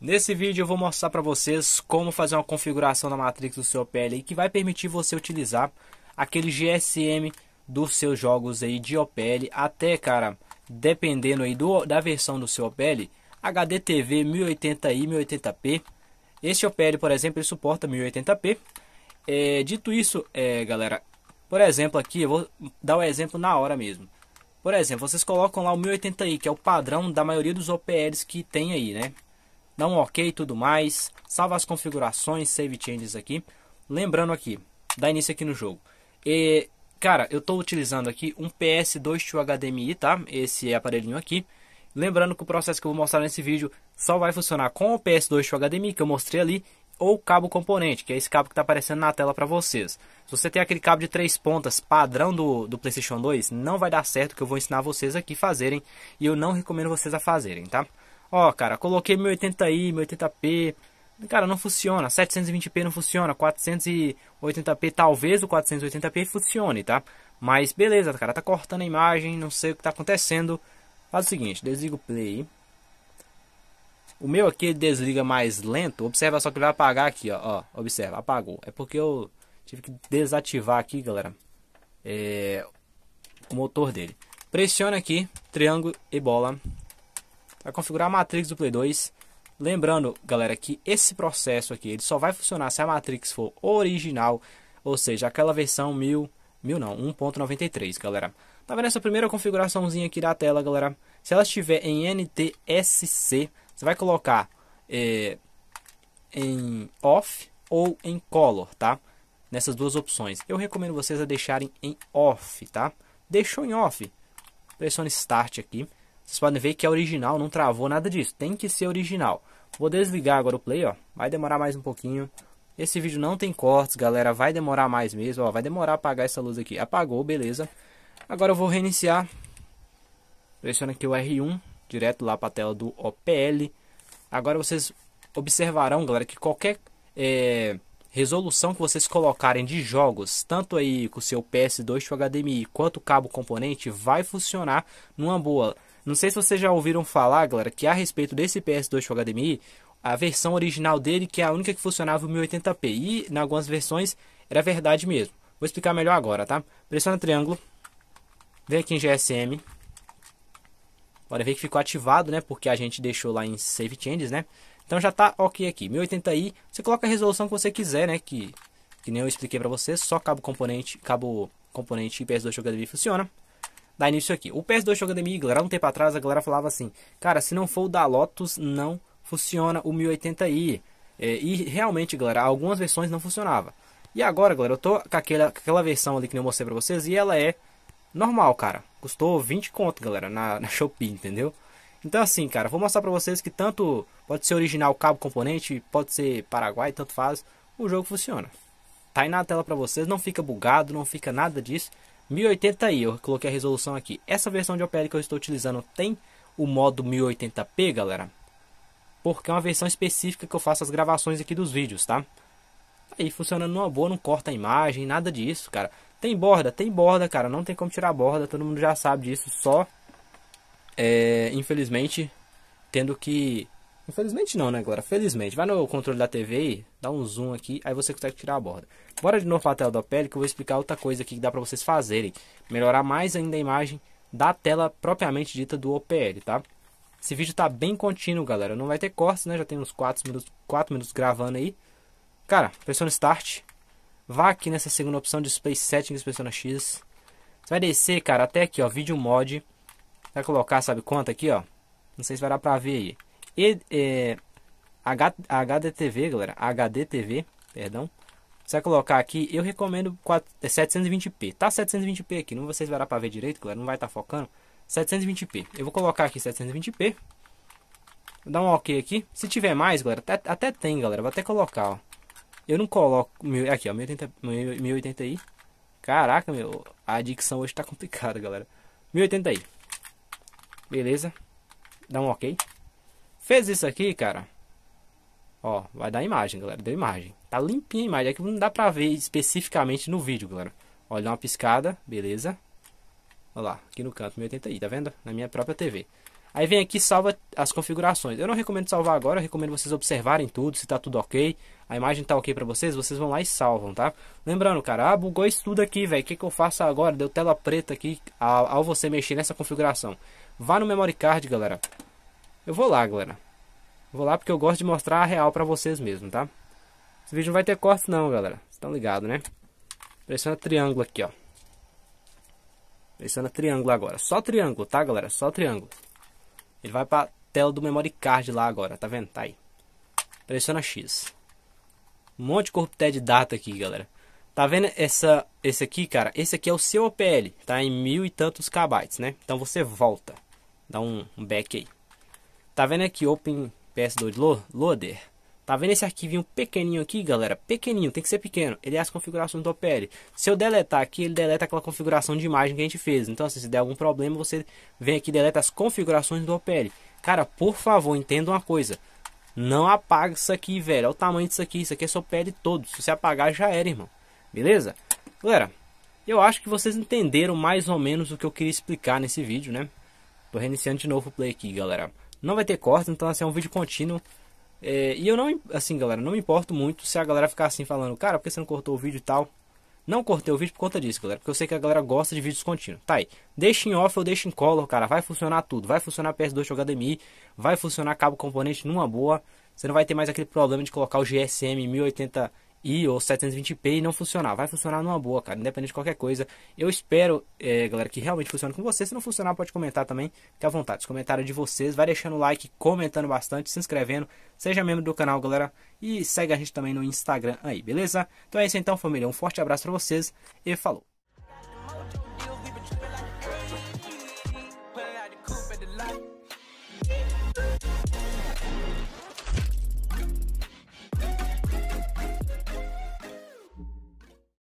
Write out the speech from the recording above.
Nesse vídeo eu vou mostrar para vocês como fazer uma configuração na Matrix do seu OPL que vai permitir você utilizar aquele GSM dos seus jogos aí de OPL até, cara, dependendo aí do, da versão do seu OPL, HDTV 1080i 1080p. Este OPL, por exemplo, ele suporta 1080p. É, dito isso, é, galera, por exemplo, aqui eu vou dar o um exemplo na hora mesmo. Por exemplo, vocês colocam lá o 1080i, que é o padrão da maioria dos OPLs que tem aí, né? dá um ok e tudo mais, salva as configurações, save changes aqui. Lembrando aqui, dá início aqui no jogo. E, cara, eu estou utilizando aqui um PS2 to HDMI, tá? Esse aparelhinho aqui. Lembrando que o processo que eu vou mostrar nesse vídeo só vai funcionar com o PS2 to HDMI que eu mostrei ali ou cabo componente, que é esse cabo que está aparecendo na tela para vocês. Se você tem aquele cabo de três pontas padrão do, do PlayStation 2, não vai dar certo que eu vou ensinar vocês aqui fazerem e eu não recomendo vocês a fazerem, tá? Ó, cara, coloquei meu 80i, meu 80p. Cara, não funciona. 720p não funciona. 480p, talvez o 480p funcione, tá? Mas beleza, cara, tá cortando a imagem, não sei o que tá acontecendo. Faz o seguinte, desliga o play. O meu aqui desliga mais lento. Observa só que ele vai apagar aqui, ó. ó. Observa, apagou. É porque eu tive que desativar aqui, galera. É... O motor dele. Pressiona aqui, triângulo e bola para configurar a Matrix do Play 2. Lembrando, galera, que esse processo aqui ele só vai funcionar se a Matrix for original, ou seja, aquela versão 1000, 1000 não, 1.93, galera. Tá vendo essa primeira configuraçãozinha aqui da tela, galera? Se ela estiver em NTSC, você vai colocar é, em off ou em color, tá? Nessas duas opções. Eu recomendo vocês a deixarem em off, tá? Deixou em off, pressione start aqui. Vocês podem ver que é original, não travou nada disso. Tem que ser original. Vou desligar agora o play, ó. Vai demorar mais um pouquinho. Esse vídeo não tem cortes, galera. Vai demorar mais mesmo, ó. Vai demorar apagar essa luz aqui. Apagou, beleza. Agora eu vou reiniciar. Pressiona aqui o R1, direto lá para a tela do OPL. Agora vocês observarão, galera, que qualquer é, resolução que vocês colocarem de jogos, tanto aí com o seu PS2 HDMI, quanto o cabo componente, vai funcionar numa boa. Não sei se vocês já ouviram falar, galera, que a respeito desse PS2 HDMI, a versão original dele, que é a única que funcionava o 1080p, e em algumas versões era verdade mesmo. Vou explicar melhor agora, tá? Pressiona triângulo, vem aqui em GSM, Bora ver que ficou ativado, né? Porque a gente deixou lá em Save Changes, né? Então já tá ok aqui. 1080i, você coloca a resolução que você quiser, né? Que, que nem eu expliquei pra você, só cabo componente, cabo componente PS2 HDMI funciona dar início aqui. O PS2 Show Academia, galera, um tempo atrás a galera falava assim, cara, se não for o da Lotus, não funciona o 1080i. É, e realmente, galera, algumas versões não funcionava. E agora, galera, eu tô com aquela, com aquela versão ali que eu mostrei pra vocês e ela é normal, cara. Custou 20 conto, galera, na, na Shopee, entendeu? Então assim, cara, vou mostrar pra vocês que tanto pode ser original cabo componente, pode ser Paraguai, tanto faz, o jogo funciona. Tá aí na tela pra vocês, não fica bugado, não fica nada disso. 1080i, eu coloquei a resolução aqui. Essa versão de OPL que eu estou utilizando tem o modo 1080p, galera. Porque é uma versão específica que eu faço as gravações aqui dos vídeos, tá? tá? Aí funcionando numa boa, não corta a imagem, nada disso, cara. Tem borda? Tem borda, cara. Não tem como tirar a borda, todo mundo já sabe disso. Só, é, infelizmente, tendo que Infelizmente não, né, galera? Felizmente. Vai no controle da TV aí, dá um zoom aqui, aí você consegue tirar a borda. Bora de novo para a tela da pele que eu vou explicar outra coisa aqui que dá para vocês fazerem. Melhorar mais ainda a imagem da tela propriamente dita do OPL, tá? Esse vídeo tá bem contínuo, galera. Não vai ter cortes, né? Já tem uns 4 minutos, 4 minutos gravando aí. Cara, pressiona Start. Vá aqui nessa segunda opção, Display Settings, pressiona X. Você vai descer, cara, até aqui, ó, Vídeo Mod. Vai colocar, sabe quanto aqui, ó? Não sei se vai dar pra ver aí. E, é, H, HDTV, galera, HDTV, perdão. Você vai colocar aqui, eu recomendo 720p. É, tá 720p aqui, não vocês vai dar pra ver direito, galera, não vai estar tá focando. 720p. Eu vou colocar aqui 720p. Vou dar um ok aqui. Se tiver mais, galera, até, até tem, galera. Vou até colocar, ó. Eu não coloco... aqui, ó, 1080, 1080i. Caraca, meu, a adicção hoje tá complicada, galera. 1080i. Beleza. Dá um ok. Fez isso aqui, cara. Ó, vai dar imagem, galera. Deu imagem. Tá limpinha a imagem. É que não dá pra ver especificamente no vídeo, galera. Olha, uma piscada. Beleza. Olha lá, aqui no canto, 1080i, tá vendo? Na minha própria TV. Aí vem aqui salva as configurações. Eu não recomendo salvar agora, eu recomendo vocês observarem tudo, se tá tudo ok. A imagem tá ok para vocês, vocês vão lá e salvam, tá? Lembrando, cara, ah, bugou isso tudo aqui, velho. O que, que eu faço agora? Deu tela preta aqui ao, ao você mexer nessa configuração. Vá no memory card, galera. Eu vou lá, galera. Vou lá porque eu gosto de mostrar a real pra vocês mesmo, tá? Esse vídeo não vai ter corte, não, galera. Vocês estão ligados, né? Pressiona triângulo aqui, ó. Pressiona triângulo agora. Só triângulo, tá, galera? Só triângulo. Ele vai pra tela do memory card lá agora, tá vendo? Tá aí. Pressiona X. Um monte de de data aqui, galera. Tá vendo essa, esse aqui, cara? Esse aqui é o seu OPL. Tá em mil e tantos kbytes, né? Então você volta. Dá um, um back aí. Tá vendo aqui Open PS2 Loader? Tá vendo esse arquivinho pequenininho aqui, galera? Pequenininho, tem que ser pequeno. Ele é as configurações do OPL. Se eu deletar aqui, ele deleta aquela configuração de imagem que a gente fez. Então, assim, se der algum problema, você vem aqui e deleta as configurações do OPL. Cara, por favor, entenda uma coisa. Não apaga isso aqui, velho. Olha o tamanho disso aqui. Isso aqui é só pele todo. Se você apagar, já era, irmão. Beleza? Galera, eu acho que vocês entenderam mais ou menos o que eu queria explicar nesse vídeo, né? Tô reiniciando de novo o play aqui, galera. Não vai ter corte, então assim, é um vídeo contínuo. É, e eu não, assim, galera, não me importo muito se a galera ficar assim falando, cara, por que você não cortou o vídeo e tal? Não cortei o vídeo por conta disso, galera, porque eu sei que a galera gosta de vídeos contínuos. Tá aí, deixa em off ou deixa em color, cara, vai funcionar tudo. Vai funcionar PS2 HDMI, vai funcionar cabo componente numa boa. Você não vai ter mais aquele problema de colocar o GSM 1080 e ou 720p e não funcionar. Vai funcionar numa boa, cara, independente de qualquer coisa. Eu espero, é, galera, que realmente funcione com você. Se não funcionar, pode comentar também, Fique à vontade. Os comentários de vocês, vai deixando o like, comentando bastante, se inscrevendo. Seja membro do canal, galera, e segue a gente também no Instagram aí, beleza? Então é isso então, família. Um forte abraço para vocês e falou!